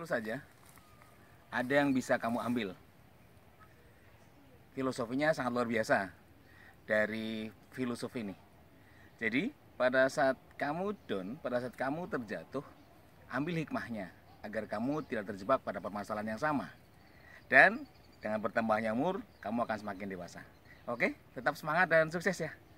Betul saja, ada yang bisa kamu ambil. Filosofinya sangat luar biasa dari filosofi ini. Jadi, pada saat kamu down, pada saat kamu terjatuh, ambil hikmahnya agar kamu tidak terjebak pada permasalahan yang sama. Dan dengan bertambahnya umur, kamu akan semakin dewasa. Oke, tetap semangat dan sukses ya.